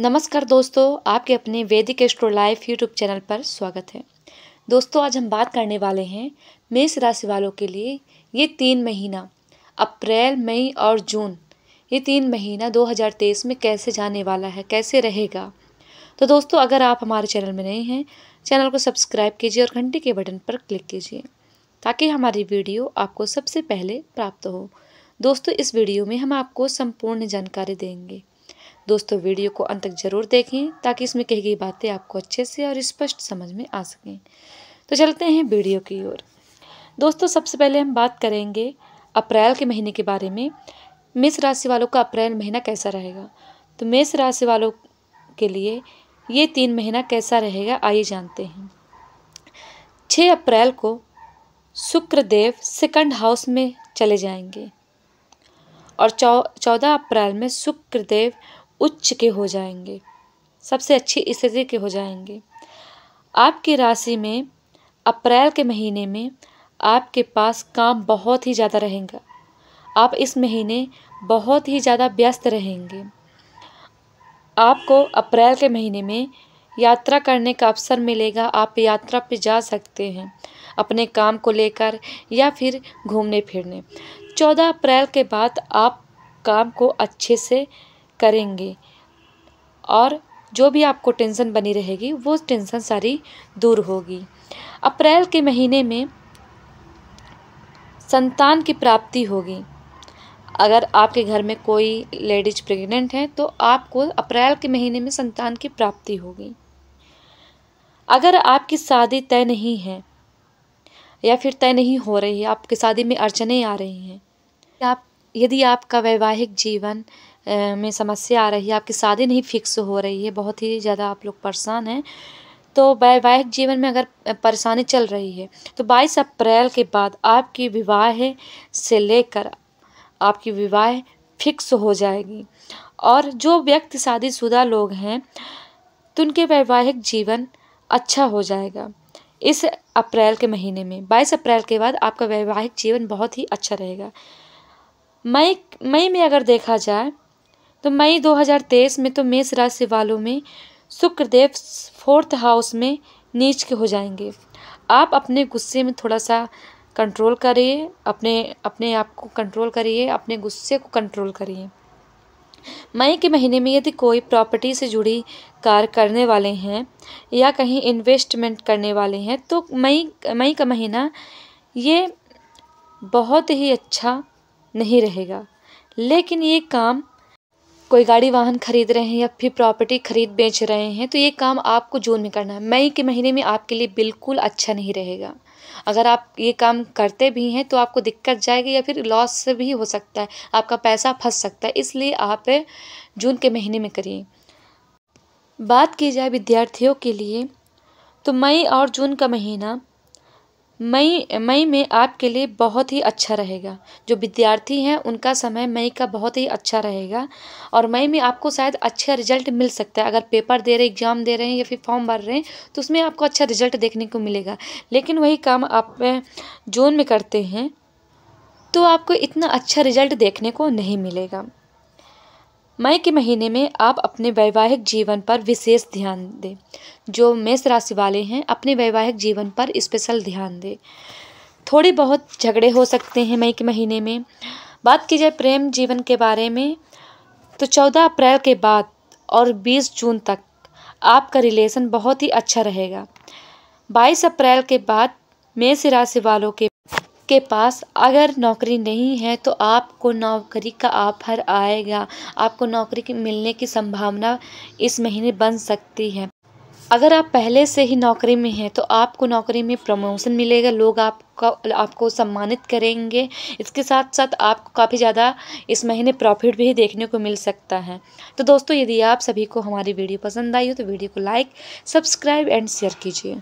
नमस्कार दोस्तों आपके अपने वैदिक एस्ट्रो लाइफ यूट्यूब चैनल पर स्वागत है दोस्तों आज हम बात करने वाले हैं मेष राशि वालों के लिए ये तीन महीना अप्रैल मई और जून ये तीन महीना 2023 में कैसे जाने वाला है कैसे रहेगा तो दोस्तों अगर आप हमारे चैनल में नए हैं चैनल को सब्सक्राइब कीजिए और घंटे के बटन पर क्लिक कीजिए ताकि हमारी वीडियो आपको सबसे पहले प्राप्त हो दोस्तों इस वीडियो में हम आपको संपूर्ण जानकारी देंगे दोस्तों वीडियो को अंत तक ज़रूर देखें ताकि इसमें कही गई बातें आपको अच्छे से और स्पष्ट समझ में आ सकें तो चलते हैं वीडियो की ओर दोस्तों सबसे पहले हम बात करेंगे अप्रैल के महीने के बारे में मेष राशि वालों का अप्रैल महीना कैसा रहेगा तो मेष राशि वालों के लिए ये तीन महीना कैसा रहेगा आइए जानते हैं छः अप्रैल को शुक्रदेव सेकंड हाउस में चले जाएंगे और चौ चौदह अप्रैल में शुक्रदेव उच्च के हो जाएंगे सबसे अच्छी स्थिति के हो जाएंगे आपकी राशि में अप्रैल के महीने में आपके पास काम बहुत ही ज़्यादा रहेगा आप इस महीने बहुत ही ज़्यादा व्यस्त रहेंगे आपको अप्रैल के महीने में यात्रा करने का अवसर मिलेगा आप यात्रा पर जा सकते हैं अपने काम को लेकर या फिर घूमने फिरने चौदह अप्रैल के बाद आप काम को अच्छे से करेंगे और जो भी आपको टेंसन बनी रहेगी वो टेंसन सारी दूर होगी अप्रैल के महीने में संतान की प्राप्ति होगी अगर आपके घर में कोई लेडीज प्रेग्नेंट है तो आपको अप्रैल के महीने में संतान की प्राप्ति होगी अगर आपकी शादी तय नहीं है या फिर तय नहीं हो रही है आपकी शादी में अड़चने आ रही हैं आप यदि आपका वैवाहिक जीवन में समस्या आ रही है आपकी शादी नहीं फिक्स हो रही है बहुत ही ज़्यादा आप लोग परेशान हैं तो वैवाहिक जीवन में अगर परेशानी चल रही है तो 22 अप्रैल के बाद आपकी विवाह से लेकर आपकी विवाह फिक्स हो जाएगी और जो व्यक्ति शादीशुदा लोग हैं तो उनके वैवाहिक जीवन अच्छा हो जाएगा इस अप्रैल के महीने में 22 अप्रैल के बाद आपका वैवाहिक जीवन बहुत ही अच्छा रहेगा मई मई में अगर देखा जाए तो मई 2023 में तो मेष राशि वालों में शुक्रदेव फोर्थ हाउस में नीच के हो जाएंगे आप अपने गुस्से में थोड़ा सा कंट्रोल करिए अपने अपने आप को कंट्रोल करिए अपने गुस्से को कंट्रोल करिए मई के महीने में यदि कोई प्रॉपर्टी से जुड़ी कार्य करने वाले हैं या कहीं इन्वेस्टमेंट करने वाले हैं तो मई मई का महीना ये बहुत ही अच्छा नहीं रहेगा लेकिन ये काम कोई गाड़ी वाहन खरीद रहे हैं या फिर प्रॉपर्टी खरीद बेच रहे हैं तो ये काम आपको जून में करना है मई के महीने में आपके लिए बिल्कुल अच्छा नहीं रहेगा अगर आप ये काम करते भी हैं तो आपको दिक्कत जाएगी या फिर लॉस से भी हो सकता है आपका पैसा फंस सकता है इसलिए आप जून के महीने में करिए बात की जाए विद्यार्थियों के लिए तो मई और जून का महीना मई मई में आपके लिए बहुत ही अच्छा रहेगा जो विद्यार्थी हैं उनका समय मई का बहुत ही अच्छा रहेगा और मई में आपको शायद अच्छा रिजल्ट मिल सकता है अगर पेपर दे रहे एग्ज़ाम दे रहे हैं या फिर फॉर्म भर रहे हैं तो उसमें आपको अच्छा रिजल्ट देखने को मिलेगा लेकिन वही काम आप जून में करते हैं तो आपको इतना अच्छा रिजल्ट देखने को नहीं मिलेगा मई के महीने में आप अपने वैवाहिक जीवन पर विशेष ध्यान दें जो मेष राशि वाले हैं अपने वैवाहिक जीवन पर स्पेशल ध्यान दें थोड़े बहुत झगड़े हो सकते हैं मई के महीने में बात की जाए प्रेम जीवन के बारे में तो चौदह अप्रैल के बाद और बीस जून तक आपका रिलेशन बहुत ही अच्छा रहेगा बाईस अप्रैल के बाद मेष राशि वालों के आपके पास अगर नौकरी नहीं है तो आपको नौकरी का ऑफर आएगा आपको नौकरी की मिलने की संभावना इस महीने बन सकती है अगर आप पहले से ही नौकरी में हैं तो आपको नौकरी में प्रमोशन मिलेगा लोग आपका आपको सम्मानित करेंगे इसके साथ साथ आपको काफ़ी ज़्यादा इस महीने प्रॉफिट भी देखने को मिल सकता है तो दोस्तों यदि आप सभी को हमारी वीडियो पसंद आई हो तो वीडियो को लाइक सब्सक्राइब एंड शेयर कीजिए